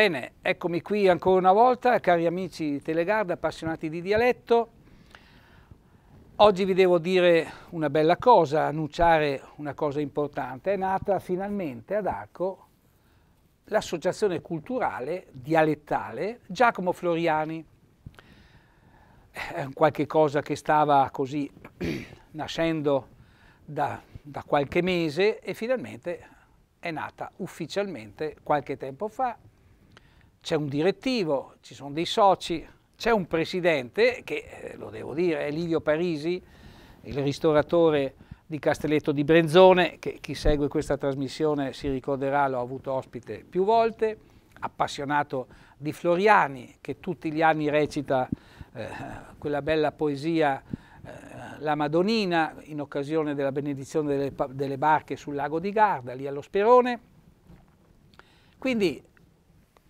Bene, eccomi qui ancora una volta, cari amici Telegarda, appassionati di dialetto. Oggi vi devo dire una bella cosa, annunciare una cosa importante. È nata finalmente ad Arco l'associazione culturale dialettale Giacomo Floriani. È qualche cosa che stava così nascendo da, da qualche mese e finalmente è nata ufficialmente qualche tempo fa c'è un direttivo, ci sono dei soci, c'è un presidente che, eh, lo devo dire, è Livio Parisi, il ristoratore di Castelletto di Brenzone, che chi segue questa trasmissione si ricorderà, l'ho avuto ospite più volte, appassionato di Floriani, che tutti gli anni recita eh, quella bella poesia eh, La Madonnina, in occasione della benedizione delle, delle barche sul lago di Garda, lì allo Sperone. Quindi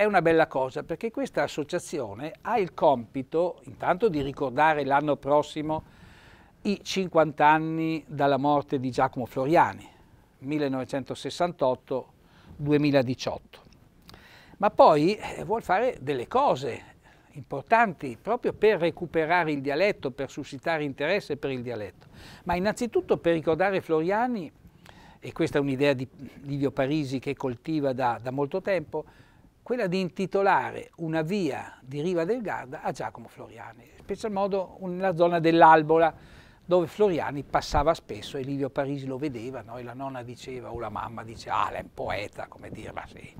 è una bella cosa perché questa associazione ha il compito intanto di ricordare l'anno prossimo i 50 anni dalla morte di Giacomo Floriani, 1968-2018. Ma poi eh, vuol fare delle cose importanti proprio per recuperare il dialetto, per suscitare interesse per il dialetto. Ma innanzitutto per ricordare Floriani, e questa è un'idea di Livio Parisi che coltiva da, da molto tempo, quella di intitolare una via di Riva del Garda a Giacomo Floriani, in special modo nella zona dell'Albola, dove Floriani passava spesso e Livio Parisi lo vedeva, no? e la nonna diceva, o la mamma diceva, ah, lei è un poeta, come dire, ma sì.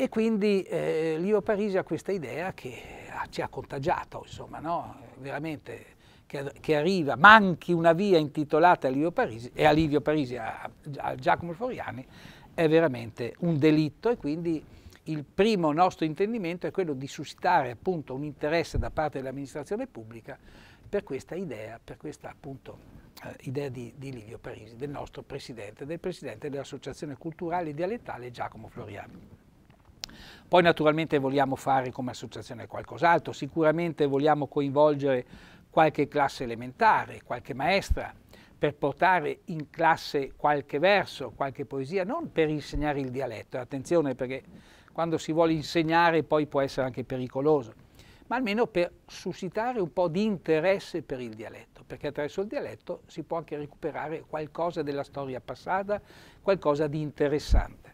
E quindi eh, Livio Parisi ha questa idea che ah, ci ha contagiato, insomma, no? veramente, che, che, arriva, manchi una via intitolata a Livio Parisi, e a Livio Parisi, a, a Giacomo Floriani, è veramente un delitto e quindi il primo nostro intendimento è quello di suscitare appunto un interesse da parte dell'amministrazione pubblica per questa idea, per questa appunto eh, idea di, di, Livio Parisi, del nostro presidente, del presidente dell'Associazione Culturale e Dialettale Giacomo Floriani. Poi naturalmente vogliamo fare come associazione qualcos'altro, sicuramente vogliamo coinvolgere qualche classe elementare, qualche maestra, per portare in classe qualche verso, qualche poesia, non per insegnare il dialetto, attenzione perché quando si vuole insegnare poi può essere anche pericoloso, ma almeno per suscitare un po' di interesse per il dialetto, perché attraverso il dialetto si può anche recuperare qualcosa della storia passata, qualcosa di interessante.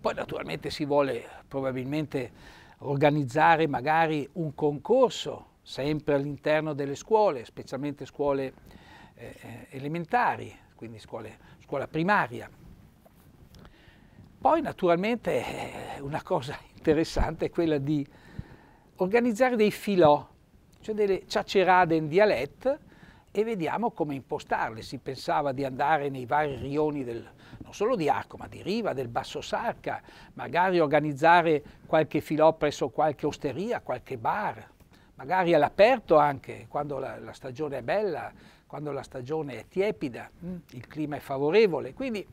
Poi naturalmente si vuole probabilmente organizzare magari un concorso sempre all'interno delle scuole, specialmente scuole eh, eh elementari, quindi scuole, scuola primaria, poi naturalmente eh, una cosa interessante è quella di organizzare dei filò, cioè delle ciacerade in dialetto e vediamo come impostarle. Si pensava di andare nei vari rioni del, non solo di Arco, ma di Riva, del Basso Sarca, magari organizzare qualche filò presso qualche osteria, qualche bar, magari all'aperto anche, quando la, la stagione è bella, quando la stagione è tiepida, mm, il clima è favorevole. Quindi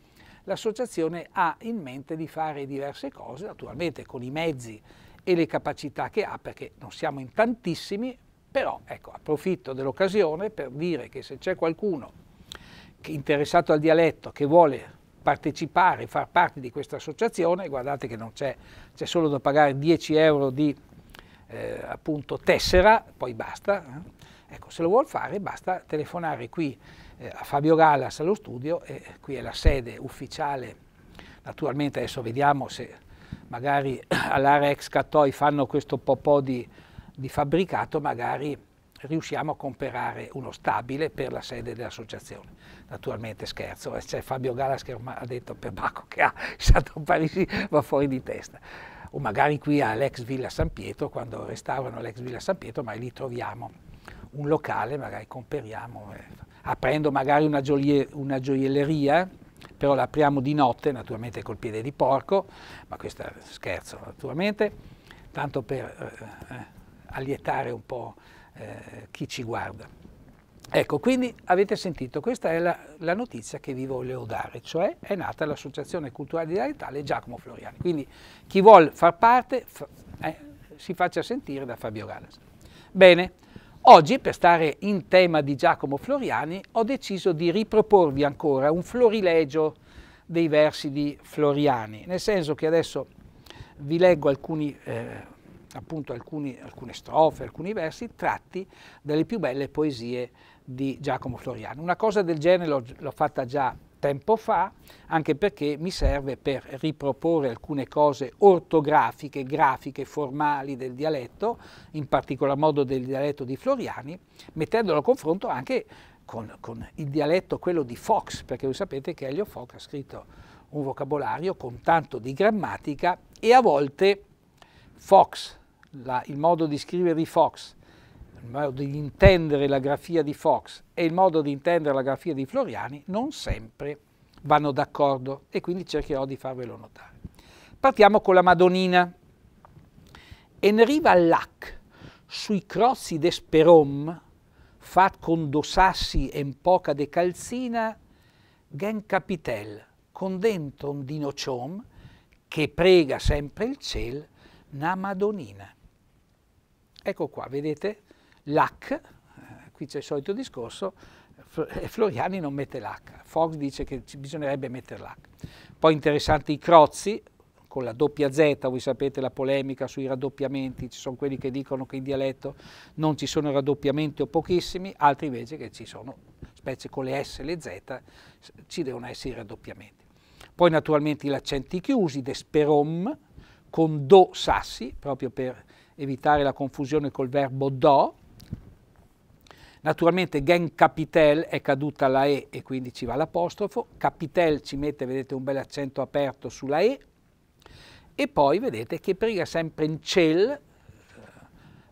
l'associazione ha in mente di fare diverse cose, naturalmente con i mezzi e le capacità che ha, perché non siamo in tantissimi, però ecco, approfitto dell'occasione per dire che se c'è qualcuno interessato al dialetto che vuole partecipare, far parte di questa associazione, guardate che non c'è, c'è solo da pagare 10 euro di eh, appunto tessera, poi basta, eh? Ecco, se lo vuol fare basta telefonare qui eh, a Fabio Galas allo studio, e qui è la sede ufficiale, naturalmente adesso vediamo se magari all'area ex Cattoi fanno questo po', di, di fabbricato, magari riusciamo a comprare uno stabile per la sede dell'associazione. Naturalmente scherzo, eh, c'è Fabio Galas che ha detto per Bacco che ha il Santo Parisi va fuori di testa. O magari qui all'ex Villa San Pietro, quando restaurano l'ex Villa San Pietro, ma lì troviamo un locale, magari compriamo, eh, aprendo magari una, gioie, una gioielleria, però la apriamo di notte, naturalmente col piede di porco, ma questo è scherzo naturalmente, tanto per eh, eh, allietare un po' eh, chi ci guarda. Ecco, quindi avete sentito, questa è la, la notizia che vi volevo dare, cioè è nata l'Associazione Culturale di Italia Giacomo Floriani. Quindi chi vuole far parte fa, eh, si faccia sentire da Fabio Galas. Bene, Oggi, per stare in tema di Giacomo Floriani, ho deciso di riproporvi ancora un florilegio dei versi di Floriani, nel senso che adesso vi leggo alcuni, eh, appunto alcuni, alcune strofe, alcuni versi tratti dalle più belle poesie di Giacomo Floriani. Una cosa del genere l'ho fatta già tempo fa, anche perché mi serve per riproporre alcune cose ortografiche, grafiche, formali del dialetto, in particolar modo del dialetto di Floriani, mettendolo a confronto anche con, con il dialetto, quello di Fox, perché voi sapete che Elio Fox ha scritto un vocabolario con tanto di grammatica e a volte Fox, la, il modo di scrivere di Fox, il modo di intendere la grafia di Fox e il modo di intendere la grafia di Floriani non sempre vanno d'accordo e quindi cercherò di farvelo notare. Partiamo con la Madonnina. Enriva lac sui crozzi de fat con dosassi e poca de calzina, gen capitel, con dentro un dinociom, che prega sempre il ciel, na Madonina. Ecco qua, vedete? l'H, eh, qui c'è il solito discorso, eh, Floriani non mette l'H, Fox dice che bisognerebbe mettere l'H. Poi interessanti i crozzi, con la doppia Z, voi sapete la polemica sui raddoppiamenti, ci sono quelli che dicono che in dialetto non ci sono raddoppiamenti o pochissimi, altri invece che ci sono, specie con le S e le Z, ci devono essere i raddoppiamenti. Poi naturalmente gli accenti chiusi, desperom, con do sassi, proprio per evitare la confusione col verbo do, Naturalmente Gen Capitel è caduta la E e quindi ci va l'apostrofo, Capitel ci mette, vedete, un bel accento aperto sulla E e poi vedete che prega sempre in Cel, eh,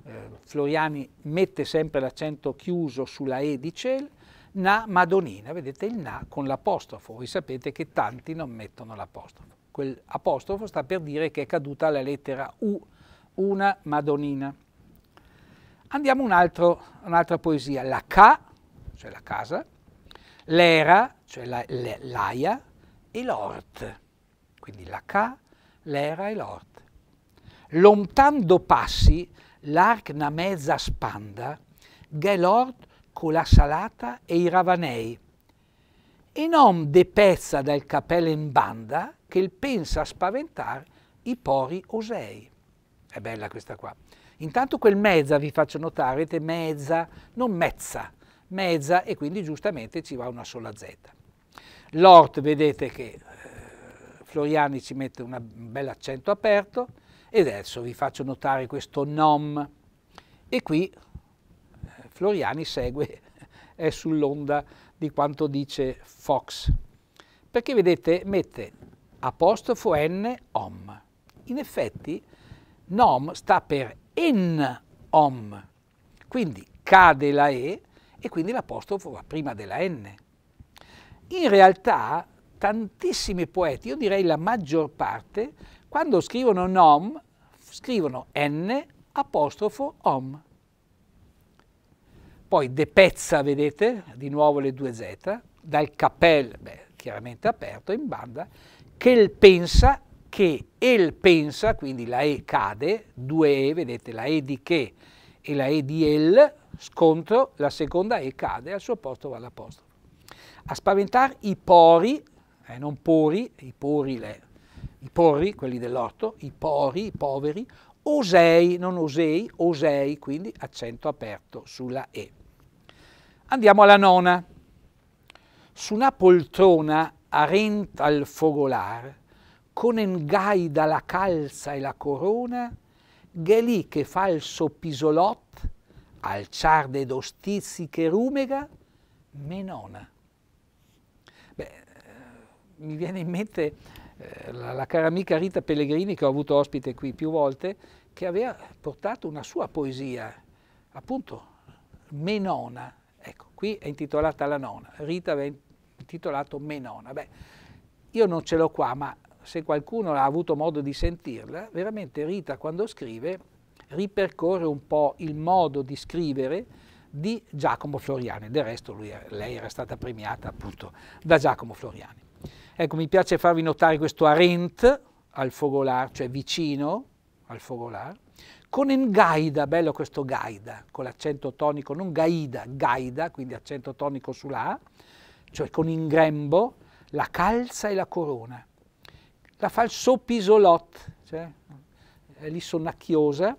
eh, Floriani mette sempre l'accento chiuso sulla E di Cel, Na Madonina, vedete il Na con l'apostrofo, voi sapete che tanti non mettono l'apostrofo. Quell'apostrofo sta per dire che è caduta la lettera U, una Madonina. Andiamo un'altra poesia, la ca, cioè la casa, l'era, cioè l'aia, e l'ort, quindi la ca, l'era e l'ort. Lontando passi l'arc na mezza spanda, ghe l'ort con la salata e i ravanei, e non pezza dal capello in banda che il pensa a spaventar i pori osei. È bella questa qua. Intanto quel mezza, vi faccio notare, vedete, mezza, non mezza, mezza e quindi giustamente ci va una sola z. L'ort vedete che eh, Floriani ci mette un bel accento aperto e adesso vi faccio notare questo nom e qui eh, Floriani segue, è sull'onda di quanto dice Fox perché vedete mette apostrofo n om. In effetti nom sta per en om. Quindi cade la E e quindi l'apostrofo va prima della N. In realtà tantissimi poeti, io direi la maggior parte, quando scrivono nom, scrivono N apostrofo om. Poi De Pezza, vedete, di nuovo le due Z, dal capel, beh, chiaramente aperto, in banda, che il pensa che el pensa, quindi la E cade, due E, vedete la E di che e la E di el, scontro, la seconda E cade, al suo posto va l'apostrofo. A spaventar i pori, eh, non pori, i pori, le, i porri, quelli dell'orto, i pori, i poveri, Osei, non Osei, Osei, quindi accento aperto sulla E. Andiamo alla nona. Su una poltrona arenta al fogolar, Conengai la calza e la corona, Ghelì che falso pisolot, alciarde ed ostizi che rumega, menona. Beh, eh, mi viene in mente eh, la, la cara amica Rita Pellegrini, che ho avuto ospite qui più volte, che aveva portato una sua poesia, appunto, menona. Ecco, qui è intitolata la nona, Rita aveva intitolato menona. Beh, io non ce l'ho qua, ma se qualcuno ha avuto modo di sentirla, veramente Rita quando scrive ripercorre un po' il modo di scrivere di Giacomo Floriani, del resto lui, lei era stata premiata appunto da Giacomo Floriani. Ecco, mi piace farvi notare questo Arendt al fogolar, cioè vicino al fogolar, con Engaida, bello questo Gaida, con l'accento tonico, non Gaida, Gaida, quindi accento tonico sulla A, cioè con in grembo la calza e la corona la falso pisolot, cioè l'issonnacchiosa,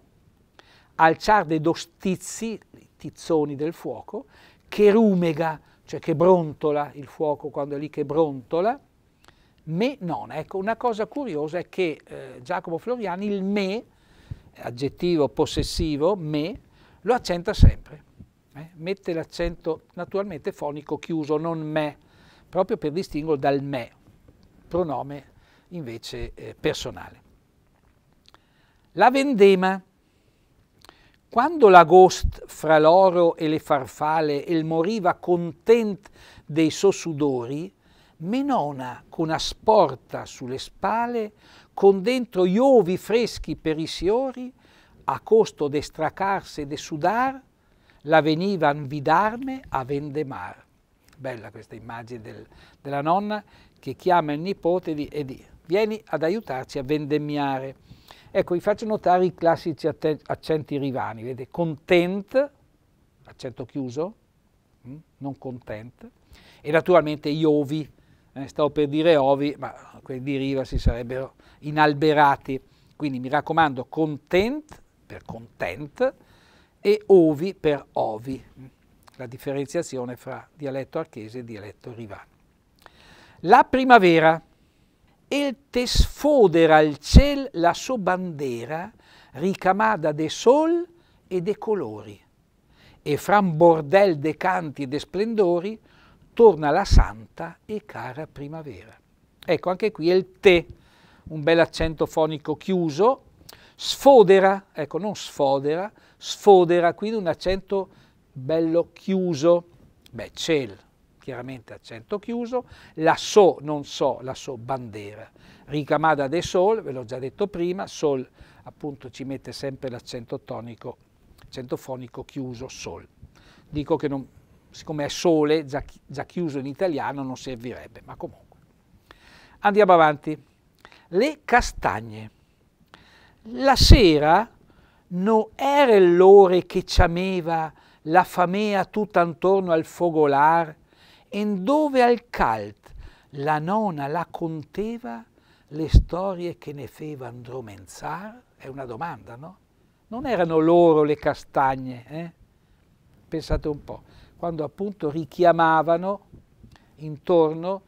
al char dei dostizi, i tizzoni del fuoco, che rumega, cioè che brontola il fuoco quando è lì che brontola, me non. Ecco, una cosa curiosa è che eh, Giacomo Floriani il me, aggettivo possessivo, me, lo accenta sempre. Eh? Mette l'accento naturalmente fonico chiuso, non me, proprio per distinguerlo dal me, pronome invece eh, personale. La vendema. Quando l'agost fra l'oro e le farfalle el moriva content dei suoi sudori, Menona con asporta sulle spalle, con dentro gli ovi freschi per i siori, a costo de stracarsi e de sudar, la venivan vidarme a vendemar. Bella questa immagine del, della nonna che chiama il nipote e dice vieni ad aiutarci a vendemmiare. Ecco, vi faccio notare i classici accenti rivani, vede, content, accento chiuso, mm, non content, e naturalmente iovi, ovi, eh, stavo per dire ovi, ma quelli di riva si sarebbero inalberati. Quindi mi raccomando, content per content e ovi per ovi, mm, la differenziazione fra dialetto archese e dialetto rivano. La primavera, el te sfodera al ciel la sua bandera ricamata de sol e de colori. E fra un bordel de canti e de splendori torna la santa e cara primavera. Ecco, anche qui è il te, un bel accento fonico chiuso, sfodera, ecco, non sfodera, sfodera, quindi un accento bello chiuso. Beh, ciel, chiaramente accento chiuso, la so non so, la so bandera, ricamada de sol, ve l'ho già detto prima, sol appunto ci mette sempre l'accento tonico, accento fonico chiuso, sol. Dico che non, siccome è sole, già, già chiuso in italiano non servirebbe, ma comunque. Andiamo avanti. Le castagne. La sera non era l'ore che ciameva la famea tutta intorno al fogolar e dove al calt la nona la conteva le storie che ne feva andromenzar? È una domanda, no? Non erano loro le castagne, eh? Pensate un po', quando appunto richiamavano intorno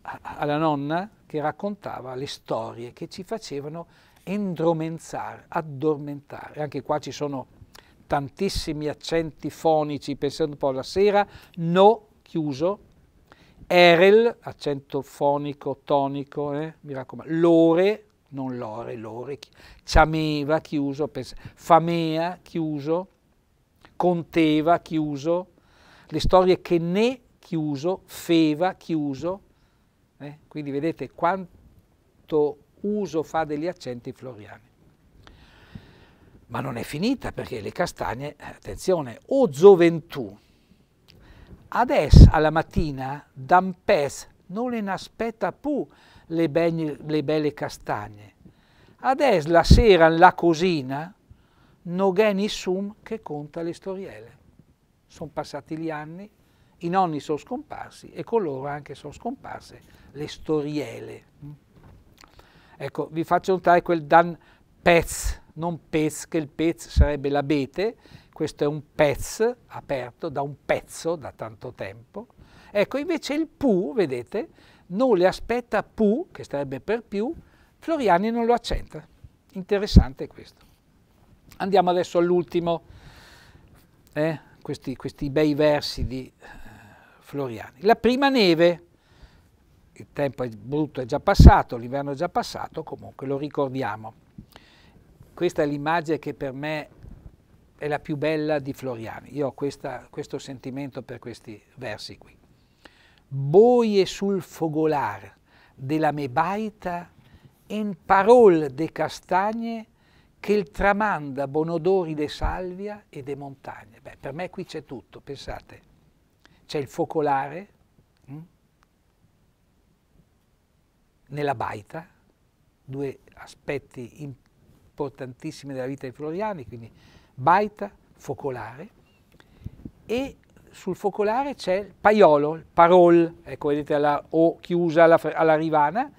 alla nonna che raccontava le storie che ci facevano endromenzare, addormentare. Anche qua ci sono tantissimi accenti fonici, pensando un po' alla sera, no chiuso, erel, accento fonico, tonico, eh, mi raccomando, lore, non lore, lore, ciameva, chiuso, pensa, famea, chiuso, conteva, chiuso, le storie che ne, chiuso, feva, chiuso, eh, quindi vedete quanto uso fa degli accenti floriani. Ma non è finita perché le castagne, eh, attenzione, o gioventù, Adesso, alla mattina, Dampes non le aspetta più le, ben, le belle castagne. Adesso, la sera, la cosina, non c'è nessuno che conta le storielle. Sono passati gli anni, i nonni sono scomparsi e con loro anche sono scomparse le storielle. Ecco, vi faccio notare quel Dan Pez, non Pez, che il Pez sarebbe l'abete, questo è un pezzo aperto da un pezzo da tanto tempo. Ecco, invece il pu, vedete, non le aspetta pu, che sarebbe per più, Floriani non lo accenta. Interessante questo. Andiamo adesso all'ultimo, eh, questi, questi bei versi di eh, Floriani. La prima neve, il tempo è brutto è già passato, l'inverno è già passato, comunque lo ricordiamo. Questa è l'immagine che per me è la più bella di Floriani. Io ho questa, questo sentimento per questi versi qui. Boie sul fogolar della mebaita in parol de castagne che il tramanda bonodori de salvia e de montagne. Beh, per me qui c'è tutto, pensate. C'è il focolare mh? Hm? nella baita, due aspetti importantissimi della vita di Floriani, quindi baita focolare e sul focolare c'è il paiolo, il parol, ecco vedete la O chiusa alla, alla rivana,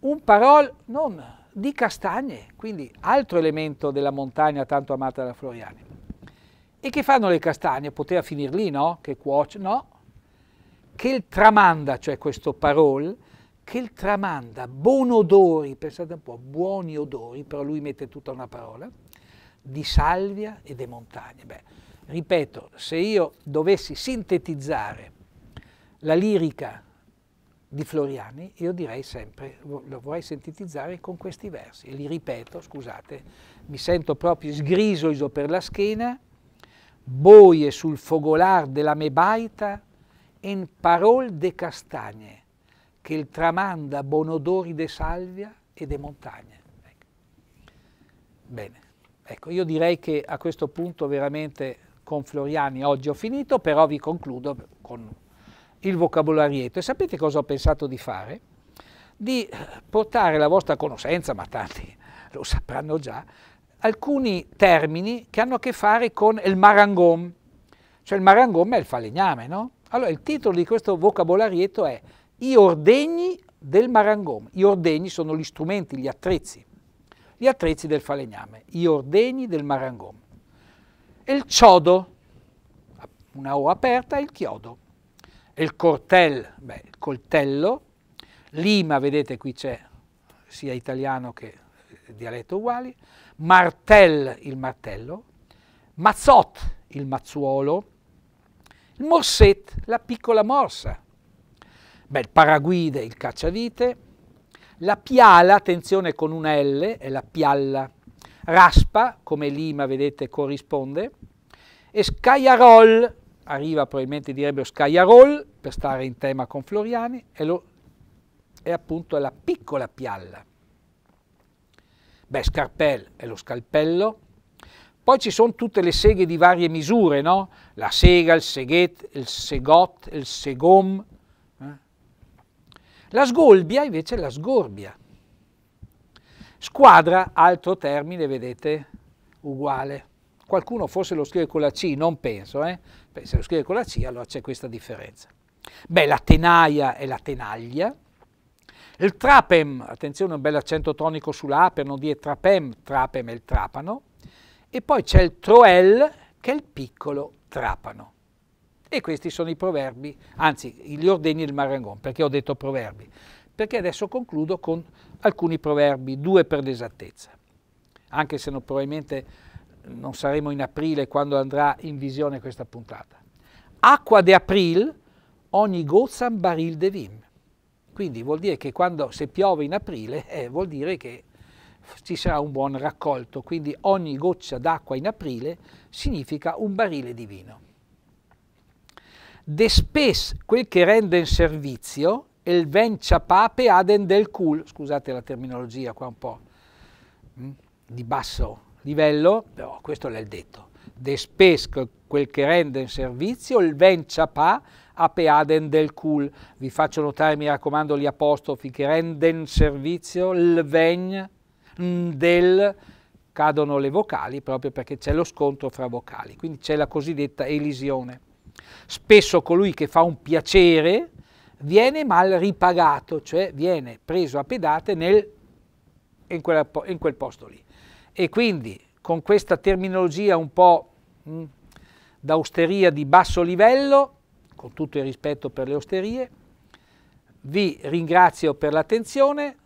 un parol non di castagne, quindi altro elemento della montagna tanto amata da Floriani. E che fanno le castagne? Poteva finir lì, no? Che cuoce, no? Che il tramanda, cioè questo parol, che il tramanda, buon odori, pensate un po', buoni odori, però lui mette tutta una parola, di salvia e di montagne. Beh, ripeto, se io dovessi sintetizzare la lirica di Floriani, io direi sempre, lo vorrei sintetizzare con questi versi, e li ripeto, scusate, mi sento proprio sgriso iso per la schiena, boie sul fogolar della mebaita, in parol de castagne, che il tramanda odori de salvia e de montagne. Ecco. Bene. Ecco, io direi che a questo punto veramente con Floriani oggi ho finito, però vi concludo con il vocabolarietto. E sapete cosa ho pensato di fare? Di portare alla vostra conoscenza, ma tanti lo sapranno già, alcuni termini che hanno a che fare con il marangom. Cioè il marangom è il falegname, no? Allora il titolo di questo vocabolarietto è I ordegni del marangom. I ordegni sono gli strumenti, gli attrezzi gli attrezzi del falegname, gli ordeni del marangon. E il ciodo, una O aperta, e il chiodo. E il cortel, beh, il coltello, lima, vedete qui c'è sia italiano che eh, dialetto uguali, martel, il martello, mazzot, il mazzuolo, il morset, la piccola morsa, beh, il paraguide, il cacciavite, la piala, attenzione con una L, è la pialla. Raspa, come lima, vedete, corrisponde. E Scagliarol, arriva probabilmente direbbe Scagliarol, per stare in tema con Floriani, è, lo, è appunto la piccola pialla. Beh, Scarpel è lo scalpello. Poi ci sono tutte le seghe di varie misure, no? La sega, il seghet, il segot, il segom, la sgolbia invece è la sgorbia. Squadra, altro termine, vedete, uguale. Qualcuno forse lo scrive con la C, non penso, eh? Beh, se lo scrive con la C allora c'è questa differenza. Beh, la tenaia è la tenaglia. Il trapem, attenzione un bel accento tonico sulla A per non dire trapem, trapem è il trapano. E poi c'è il troel che è il piccolo trapano. E questi sono i proverbi, anzi gli ordini del Marangon, perché ho detto proverbi. Perché adesso concludo con alcuni proverbi, due per l'esattezza. Anche se non, probabilmente non saremo in aprile quando andrà in visione questa puntata. Acqua de april, ogni un baril de vin. Quindi vuol dire che quando, se piove in aprile, eh, vuol dire che ci sarà un buon raccolto, quindi ogni goccia d'acqua in aprile significa un barile di vino de spes quel che rende in servizio, el vencia pape aden del cul, scusate la terminologia qua un po' mm, di basso livello, però questo l'è il detto, de spes quel che rende in servizio, il vencia pa ape aden del cul, vi faccio notare, mi raccomando, gli apostrofi che rende in servizio, il vegn mm, del cadono le vocali proprio perché c'è lo scontro fra vocali, quindi c'è la cosiddetta elisione. Spesso colui che fa un piacere viene mal ripagato, cioè viene preso a pedate nel, in, quella, in, quel posto lì. E quindi con questa terminologia un po' mh, d'austeria di basso livello, con tutto il rispetto per le osterie, vi ringrazio per l'attenzione,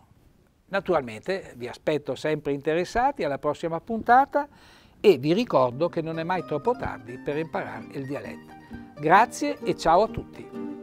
naturalmente vi aspetto sempre interessati alla prossima puntata e vi ricordo che non è mai troppo tardi per imparare il dialetto. Grazie e ciao a tutti!